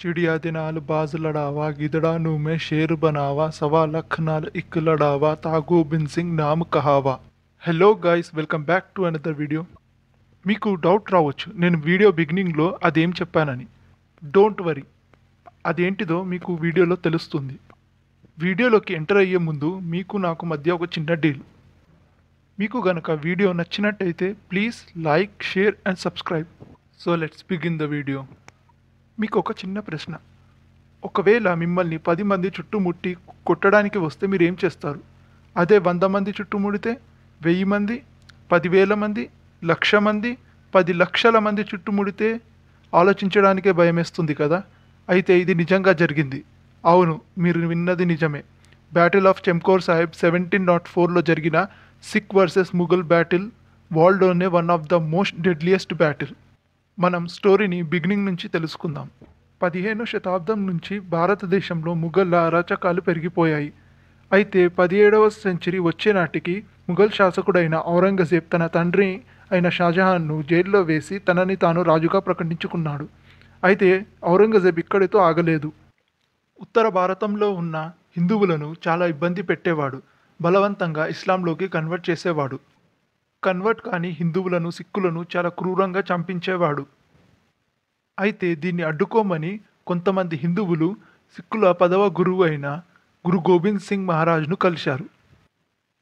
चिड़िया दे नाल बाज लड़ावा गिदड़ा नू मैं शेर बनावा सवा लख नाल इक लड़ावा ता गोबिंद सिंह नाम कहावा hello guys welcome back to another video మీకు డౌట్ రావచ్చు నేను వీడియో బిగినింగ్లో అదేం చెప్పానని డోంట్ వరీ అదేంటిదో మీకు వీడియోలో తెలుస్తుంది వీడియోలోకి ఎంటర్ అయ్యే ముందు మీకు నాకు మధ్య ఒక చిన్న డీల్ మీకు గనక వీడియో నచ్చినట్టయితే please like share and subscribe so let's begin the video మీకు ఒక చిన్న ప్రశ్న ఒకవేళ మిమ్మల్ని పది మంది చుట్టుముట్టి కొట్టడానికి వస్తే మీరు ఏం చేస్తారు అదే వంద మంది చుట్టుముడితే వెయ్యి మంది పదివేల మంది లక్ష మంది పది లక్షల మంది చుట్టుముడితే ఆలోచించడానికే భయమేస్తుంది కదా అయితే ఇది నిజంగా జరిగింది అవును మీరు విన్నది నిజమే battle of Chamkaur Sahib seventeen nought ఫోర్లో జరిగిన సిక్ వర్సెస్ ముఘల్ బ్యాటిల్ వరల్డ్లోనే one of the most deadliest battle మనం స్టోరీని బిగినింగ్ నుంచి తెలుసుకుందాం పదిహేను శతాబ్దం నుంచి భారతదేశంలో ముఘల్ అరాచకాలు పెరిగిపోయాయి అయితే పదిహేడవ సెంచరీ వచ్చేనాటికి ముఘల్ శాసకుడైన ఔరంగజేబ్ తన తండ్రి అయిన షాజహాన్ను జైల్లో వేసి తనని తాను రాజుగా ప్రకటించుకున్నాడు అయితే ఔరంగజేబ్ ఇక్కడితో ఆగలేదు ఉత్తర భారతంలో ఉన్న హిందువులను చాలా ఇబ్బంది పెట్టేవాడు బలవంతంగా ఇస్లాంలోకి కన్వర్ట్ చేసేవాడు కన్వర్ట్ కాని హిందువులను సిక్కులను చాలా క్రూరంగా చంపించేవాడు అయితే దీన్ని అడ్డుకోమని కొంతమంది హిందువులు సిక్కుల పదవ గురువు అయిన గురు గోవింద్ సింగ్ మహారాజ్ను కలిశారు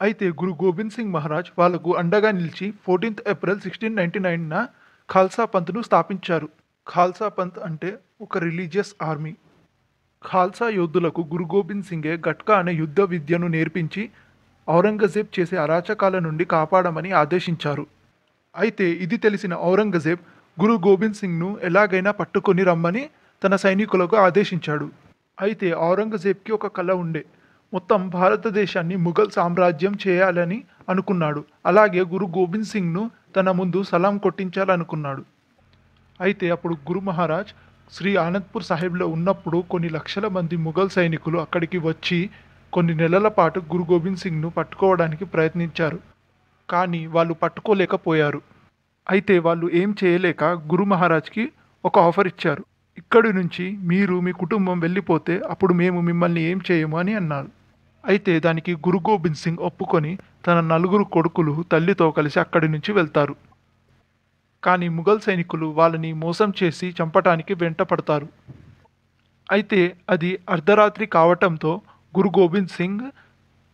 అయితే గురు గోవింద్ సింగ్ మహారాజ్ వాళ్లకు అండగా నిలిచి ఫోర్టీన్త్ ఏప్రిల్ సిక్స్టీన్ నైంటీ నైన్న ఖాల్సా పంత్ను స్థాపించారు ఖాల్సా పంత్ అంటే ఒక రిలీజియస్ ఆర్మీ ఖాల్సా యోధులకు గురు గోవింద్ సింగే గట్కా అనే యుద్ధ విద్యను నేర్పించి ఔరంగజేబ్ చేసే అరాచకాల నుండి కాపాడమని ఆదేశించారు అయితే ఇది తెలిసిన ఔరంగజేబ్ గురు గోబింద్ సింగ్ను ఎలాగైనా పట్టుకొని రమ్మని తన సైనికులకు ఆదేశించాడు అయితే ఔరంగజేబ్కి ఒక కళ ఉండే మొత్తం భారతదేశాన్ని ముఘల్ సామ్రాజ్యం చేయాలని అనుకున్నాడు అలాగే గురు గోబింద్ సింగ్ను తన ముందు సలాం కొట్టించాలనుకున్నాడు అయితే అప్పుడు గురు మహారాజ్ శ్రీ ఆనంద్పూర్ సాహెబ్లో ఉన్నప్పుడు కొన్ని లక్షల మంది ముఘల్ సైనికులు అక్కడికి వచ్చి కొన్ని నెలల పాటు గురు గోబింద్ సింగ్ను పట్టుకోవడానికి ప్రయత్నించారు కానీ వాళ్ళు పట్టుకోలేకపోయారు అయితే వాళ్ళు ఏం చేయలేక గురు మహారాజ్కి ఒక ఆఫర్ ఇచ్చారు ఇక్కడి నుంచి మీరు మీ కుటుంబం వెళ్ళిపోతే అప్పుడు మేము మిమ్మల్ని ఏం చేయము అని అన్నారు అయితే దానికి గురు గోబింద్ సింగ్ ఒప్పుకొని తన నలుగురు కొడుకులు తల్లితో కలిసి అక్కడి నుంచి వెళ్తారు కానీ ముఘల్ సైనికులు వాళ్ళని మోసం చేసి చంపటానికి వెంట అయితే అది అర్ధరాత్రి కావటంతో గురు గోవింద్ సింగ్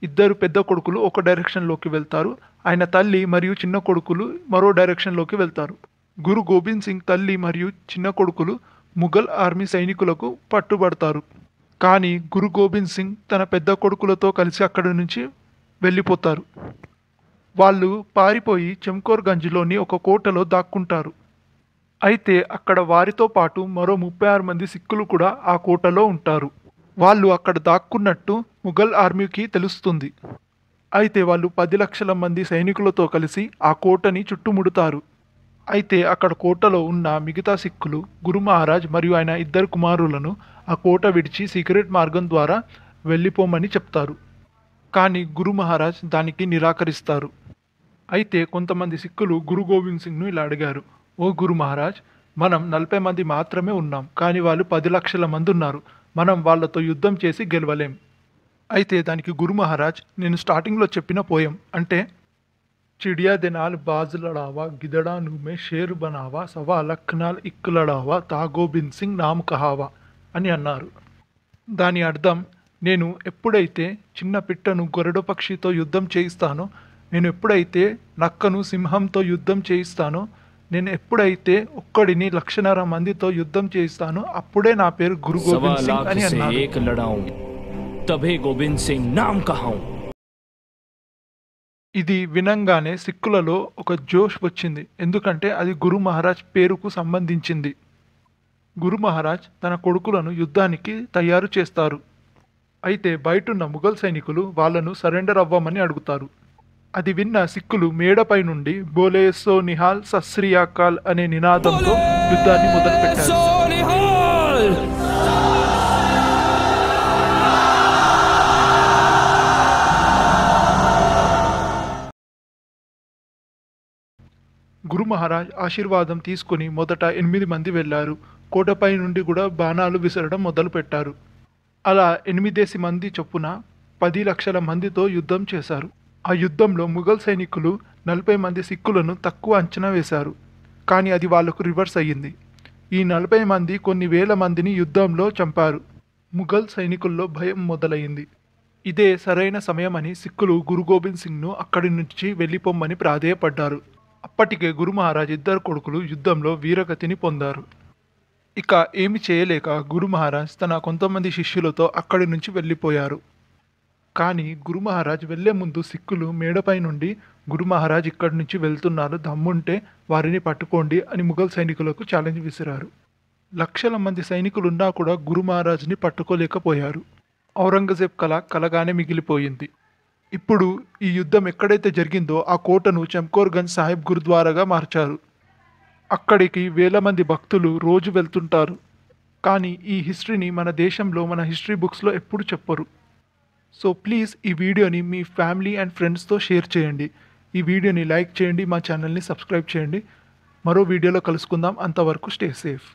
ఇద్దరు పెద్ద కొడుకులు ఒక డైరెక్షన్లోకి వెళ్తారు ఆయన తల్లి మరియు చిన్న కొడుకులు మరో డైరెక్షన్లోకి వెళ్తారు గురు గోవింద్ సింగ్ తల్లి మరియు చిన్న కొడుకులు ముఘల్ ఆర్మీ సైనికులకు పట్టుబడతారు కానీ గురు గోవింద్ సింగ్ తన పెద్ద కొడుకులతో కలిసి అక్కడి నుంచి వెళ్ళిపోతారు వాళ్ళు పారిపోయి చెంకోర్గంజ్లోని ఒక కోటలో దాక్కుంటారు అయితే అక్కడ వారితో పాటు మరో ముప్పై ఆరు మంది సిక్కులు కూడా ఆ కోటలో ఉంటారు వాళ్ళు అక్కడ దాక్కున్నట్టు ముఘల్ ఆర్మీకి తెలుస్తుంది అయితే వాళ్ళు పది లక్షల మంది సైనికులతో కలిసి ఆ కోటని చుట్టుముడుతారు అయితే అక్కడ కోటలో ఉన్న మిగతా సిక్కులు గురు మహారాజ్ మరియు ఆయన ఇద్దరు కుమారులను ఆ కోట విడిచి సీక్రెట్ మార్గం ద్వారా వెళ్ళిపోమని చెప్తారు కానీ గురు మహారాజ్ దానికి నిరాకరిస్తారు అయితే కొంతమంది సిక్కులు గురు గోవింద్ సింగ్ను ఇలా అడిగారు ఓ గురు మహారాజ్ మనం నలభై మంది మాత్రమే ఉన్నాం కానీ వాళ్ళు పది లక్షల మంది ఉన్నారు మనం వాళ్ళతో యుద్ధం చేసి గెలవలేం అయితే దానికి గురు మహారాజ్ నేను స్టార్టింగ్లో చెప్పిన పోయం అంటే చిడియా దినాల్ బాజులడావా గిదడా నుమే షేరు బనావా సవా లక్నాల్ ఇక్కులడావా తాగోబిన్ సింగ్ నామ్ కహావా అని అన్నారు దాని అర్థం నేను ఎప్పుడైతే చిన్న పిట్టను గొరడు పక్షితో యుద్ధం చేయిస్తానో నేను ఎప్పుడైతే నక్కను సింహంతో యుద్ధం చేయిస్తానో నేను ఎప్పుడైతే ఒక్కడిని లక్షన్నర మందితో యుద్ధం చేస్తానో అప్పుడే నా పేరు గురు గోవింద్ సింగ్ అని అన్నాను తబే గోవింద్ సింగ్ నామ్ ఇది వినంగానే సిక్కులలో ఒక జోష్ వచ్చింది ఎందుకంటే అది గురు మహారాజ్ పేరుకు సంబంధించింది గురు మహారాజ్ తన కొడుకులను యుద్ధానికి తయారు చేస్తారు అయితే బయట ఉన్న ముఘల్ సైనికులు వాళ్లను సరెండర్ అవ్వమని అడుగుతారు అది విన్న సిక్కులు మేడపై నుండి బోలేసో నిహాల్ సస్రియాకాల్ అనే నినాదంతో యుద్ధాన్ని మొదలుపెట్టారు గురు మహారాజ్ ఆశీర్వాదం తీసుకుని మొదట ఎనిమిది మంది వెళ్ళారు కోటపై నుండి కూడా బాణాలు విసరడం మొదలుపెట్టారు అలా ఎనిమిదేసి మంది చొప్పున పది లక్షల మందితో యుద్ధం చేశారు ఆ యుద్ధంలో ముఘల్ సైనికులు నలభై మంది సిక్కులను తక్కువ అంచనా వేశారు కానీ అది వాళ్లకు రివర్స్ అయ్యింది ఈ నలభై మంది కొన్ని వేల మందిని యుద్ధంలో చంపారు ముఘల్ సైనికుల్లో భయం మొదలైంది ఇదే సరైన సమయమని సిక్కులు గురు గోబింద్ సింగ్ను అక్కడి నుంచి వెళ్ళిపోమ్మని ప్రాధేయపడ్డారు అప్పటికే గురు మహారాజ్ ఇద్దరు కొడుకులు యుద్ధంలో వీరగతిని పొందారు ఇక ఏమి చేయలేక గురు మహారాజ్ తన కొంతమంది శిష్యులతో అక్కడి నుంచి వెళ్ళిపోయారు కానీ గురు మహారాజ్ వెళ్లే ముందు సిక్కులు మేడపై నుండి గురు మహారాజ్ ఇక్కడి నుంచి వెళ్తున్నారు దమ్ముంటే వారిని పట్టుకోండి అని ముఘల్ సైనికులకు ఛాలెంజ్ విసిరారు లక్షల మంది సైనికులున్నా కూడా గురు మహారాజ్ని పట్టుకోలేకపోయారు ఔరంగజేబ్ కళ కలగానే మిగిలిపోయింది ఇప్పుడు ఈ యుద్ధం ఎక్కడైతే జరిగిందో ఆ కోటను చంకోర్గంజ్ సాహెబ్ గురుద్వారాగా మార్చారు అక్కడికి వేల మంది భక్తులు రోజు వెళ్తుంటారు కానీ ఈ హిస్టరీని మన దేశంలో మన హిస్టరీ బుక్స్లో ఎప్పుడు చెప్పరు సో ప్లీజ్ ఈ వీడియోని మీ ఫ్యామిలీ అండ్ ఫ్రెండ్స్తో షేర్ చేయండి ఈ వీడియోని లైక్ చేయండి మా ఛానల్ని సబ్స్క్రైబ్ చేయండి మరో వీడియోలో కలుసుకుందాం అంతవరకు స్టే సేఫ్